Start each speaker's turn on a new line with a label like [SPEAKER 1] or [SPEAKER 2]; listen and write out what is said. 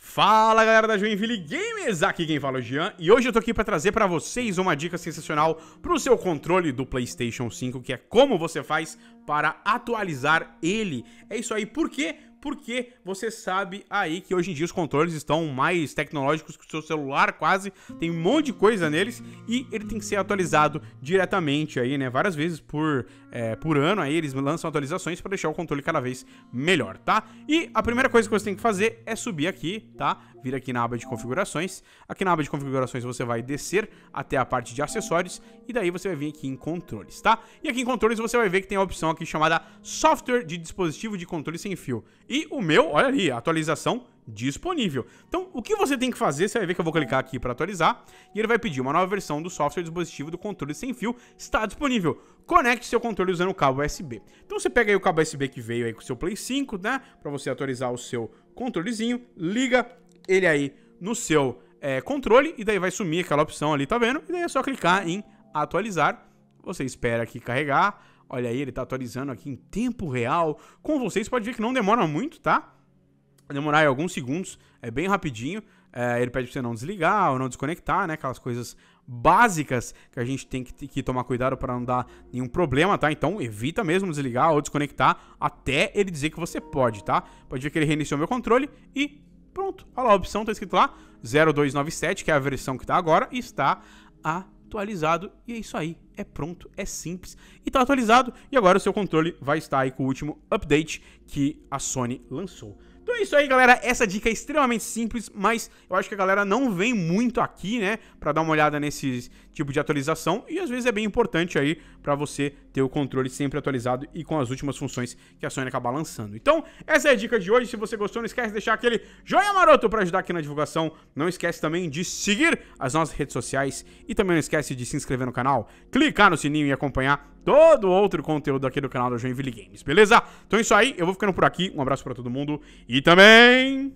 [SPEAKER 1] Fala galera da Joinville Gamers, aqui quem fala é o Jean e hoje eu tô aqui para trazer para vocês uma dica sensacional para o seu controle do PlayStation 5, que é como você faz para atualizar ele. É isso aí, por quê? porque você sabe aí que hoje em dia os controles estão mais tecnológicos que o seu celular, quase, tem um monte de coisa neles e ele tem que ser atualizado diretamente aí, né? Várias vezes por, é, por ano aí eles lançam atualizações para deixar o controle cada vez melhor, tá? E a primeira coisa que você tem que fazer é subir aqui, tá? vir aqui na aba de configurações. Aqui na aba de configurações você vai descer até a parte de acessórios e daí você vai vir aqui em controles, tá? E aqui em controles você vai ver que tem a opção aqui chamada software de dispositivo de controle sem fio. E o meu, olha ali, atualização disponível. Então, o que você tem que fazer, você vai ver que eu vou clicar aqui para atualizar, e ele vai pedir uma nova versão do software dispositivo do controle sem fio, está disponível. Conecte seu controle usando o cabo USB. Então, você pega aí o cabo USB que veio aí com o seu Play 5, né, para você atualizar o seu controlezinho, liga, ele aí no seu é, controle e daí vai sumir aquela opção ali, tá vendo? E daí é só clicar em atualizar. Você espera aqui carregar. Olha aí, ele tá atualizando aqui em tempo real. Com vocês pode ver que não demora muito, tá? Vai demorar aí alguns segundos, é bem rapidinho. É, ele pede pra você não desligar ou não desconectar, né? Aquelas coisas básicas que a gente tem que, que tomar cuidado para não dar nenhum problema, tá? Então evita mesmo desligar ou desconectar até ele dizer que você pode, tá? Pode ver que ele reiniciou meu controle e Pronto. Olha lá, a opção tá escrito lá, 0297, que é a versão que tá agora, e está atualizado. E é isso aí. É pronto, é simples e tá atualizado. E agora o seu controle vai estar aí com o último update que a Sony lançou. Então é isso aí, galera. Essa dica é extremamente simples, mas eu acho que a galera não vem muito aqui, né, para dar uma olhada nesse tipo de atualização e às vezes é bem importante aí para você ter o controle sempre atualizado e com as últimas funções que a Sony acaba lançando. Então, essa é a dica de hoje. Se você gostou, não esquece de deixar aquele joinha maroto para ajudar aqui na divulgação. Não esquece também de seguir as nossas redes sociais e também não esquece de se inscrever no canal, clicar no sininho e acompanhar todo outro conteúdo aqui do canal da Joinville Games, beleza? Então é isso aí, eu vou ficando por aqui, um abraço pra todo mundo e também...